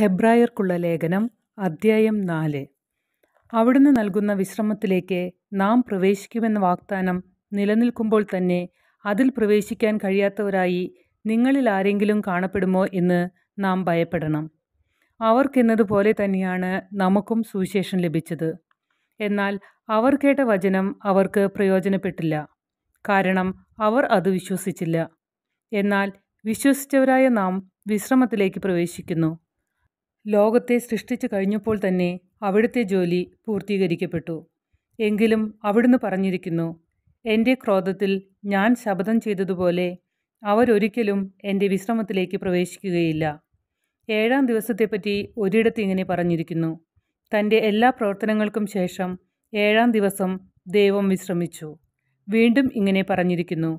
ഹെബ്രായർക്കുള്ള ലേഖനം അദ്ധ്യായം നാല് അവിടുന്ന് നൽകുന്ന വിശ്രമത്തിലേക്ക് നാം പ്രവേശിക്കുമെന്ന വാഗ്ദാനം നിലനിൽക്കുമ്പോൾ തന്നെ അതിൽ പ്രവേശിക്കാൻ കഴിയാത്തവരായി നിങ്ങളിൽ ആരെങ്കിലും കാണപ്പെടുമോ എന്ന് നാം ഭയപ്പെടണം അവർക്കെന്നതുപോലെ തന്നെയാണ് നമുക്കും സുവിശേഷം ലഭിച്ചത് എന്നാൽ അവർ കേട്ട വചനം അവർക്ക് പ്രയോജനപ്പെട്ടില്ല കാരണം അവർ അത് വിശ്വസിച്ചില്ല എന്നാൽ വിശ്വസിച്ചവരായ നാം വിശ്രമത്തിലേക്ക് പ്രവേശിക്കുന്നു ലോകത്തെ സൃഷ്ടിച്ചു കഴിഞ്ഞപ്പോൾ തന്നെ അവിടുത്തെ ജോലി പൂർത്തീകരിക്കപ്പെട്ടു എങ്കിലും അവിടുന്ന് പറഞ്ഞിരിക്കുന്നു എൻ്റെ ക്രോധത്തിൽ ഞാൻ ശപഥം ചെയ്തതുപോലെ അവരൊരിക്കലും എൻ്റെ വിശ്രമത്തിലേക്ക് പ്രവേശിക്കുകയില്ല ഏഴാം ദിവസത്തെപ്പറ്റി ഒരിടത്ത് ഇങ്ങനെ പറഞ്ഞിരിക്കുന്നു തൻ്റെ എല്ലാ പ്രവർത്തനങ്ങൾക്കും ശേഷം ഏഴാം ദിവസം ദൈവം വിശ്രമിച്ചു വീണ്ടും ഇങ്ങനെ പറഞ്ഞിരിക്കുന്നു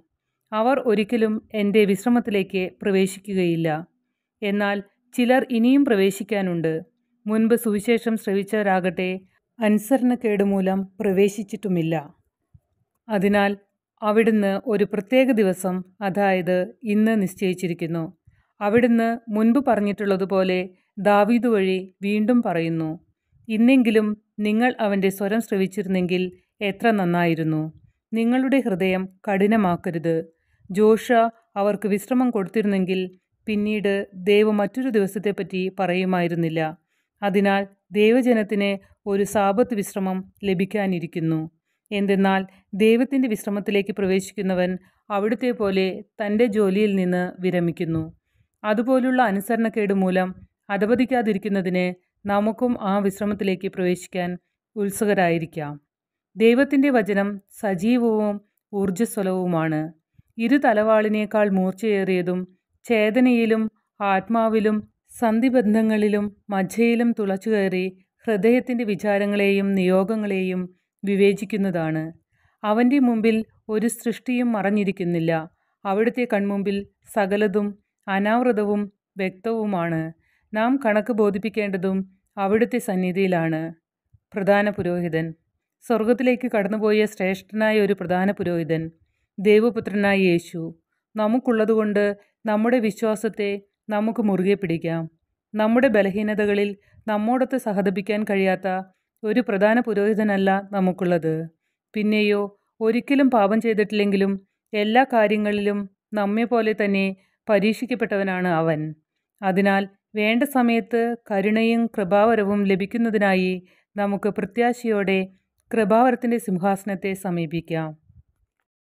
അവർ ഒരിക്കലും എൻ്റെ വിശ്രമത്തിലേക്ക് പ്രവേശിക്കുകയില്ല എന്നാൽ ചിലർ ഇനിയും പ്രവേശിക്കാനുണ്ട് മുൻപ് സുവിശേഷം ശ്രവിച്ചവരാകട്ടെ അനുസരണക്കേട് മൂലം പ്രവേശിച്ചിട്ടുമില്ല അതിനാൽ അവിടുന്ന് ഒരു പ്രത്യേക ദിവസം അതായത് ഇന്ന് നിശ്ചയിച്ചിരിക്കുന്നു അവിടുന്ന് മുൻപ് പറഞ്ഞിട്ടുള്ളതുപോലെ ദാവീദ് വഴി വീണ്ടും പറയുന്നു ഇന്നെങ്കിലും നിങ്ങൾ അവൻ്റെ സ്വരം ശ്രവിച്ചിരുന്നെങ്കിൽ എത്ര നന്നായിരുന്നു നിങ്ങളുടെ ഹൃദയം കഠിനമാക്കരുത് ജോഷ അവർക്ക് വിശ്രമം കൊടുത്തിരുന്നെങ്കിൽ പിന്നീട് ദൈവം മറ്റൊരു ദിവസത്തെപ്പറ്റി പറയുമായിരുന്നില്ല അതിനാൽ ദൈവജനത്തിന് ഒരു സാപത്ത് വിശ്രമം ലഭിക്കാനിരിക്കുന്നു എന്തെന്നാൽ ദൈവത്തിൻ്റെ വിശ്രമത്തിലേക്ക് പ്രവേശിക്കുന്നവൻ അവിടുത്തെ പോലെ തൻ്റെ ജോലിയിൽ നിന്ന് വിരമിക്കുന്നു അതുപോലുള്ള അനുസരണക്കേട് മൂലം അധപതിക്കാതിരിക്കുന്നതിന് നമുക്കും ആ വിശ്രമത്തിലേക്ക് പ്രവേശിക്കാൻ ഉത്സുകരായിരിക്കാം ദൈവത്തിൻ്റെ വചനം സജീവവും ഊർജ്ജസ്വലവുമാണ് ഇരു തലവാളിനേക്കാൾ മൂർച്ചയേറിയതും ചേതനയിലും ആത്മാവിലും സന്ധിബന്ധങ്ങളിലും മജ്ജയിലും തുളച്ചുകയറി ഹൃദയത്തിൻ്റെ വിചാരങ്ങളെയും നിയോഗങ്ങളെയും വിവേചിക്കുന്നതാണ് അവൻ്റെ മുമ്പിൽ ഒരു സൃഷ്ടിയും മറഞ്ഞിരിക്കുന്നില്ല അവിടുത്തെ കൺമുമ്പിൽ സകലതും അനാവൃതവും വ്യക്തവുമാണ് നാം കണക്ക് ബോധിപ്പിക്കേണ്ടതും അവിടുത്തെ സന്നിധിയിലാണ് പ്രധാന പുരോഹിതൻ സ്വർഗത്തിലേക്ക് കടന്നുപോയ ശ്രേഷ്ഠനായ ഒരു പ്രധാന പുരോഹിതൻ ദേവപുത്രനായ യേശു നമുക്കുള്ളതുകൊണ്ട് നമ്മുടെ വിശ്വാസത്തെ നമുക്ക് മുറുകെ പിടിക്കാം നമ്മുടെ ബലഹീനതകളിൽ നമ്മോടൊത്ത് സഹതപിക്കാൻ കഴിയാത്ത ഒരു പ്രധാന പുരോഹിതനല്ല നമുക്കുള്ളത് പിന്നെയോ ഒരിക്കലും പാപം ചെയ്തിട്ടില്ലെങ്കിലും എല്ലാ കാര്യങ്ങളിലും നമ്മെ പോലെ തന്നെ പരീക്ഷിക്കപ്പെട്ടവനാണ് അവൻ അതിനാൽ വേണ്ട സമയത്ത് കരുണയും കൃപാവരവും ലഭിക്കുന്നതിനായി നമുക്ക് പ്രത്യാശയോടെ കൃപാവരത്തിൻ്റെ സിംഹാസനത്തെ സമീപിക്കാം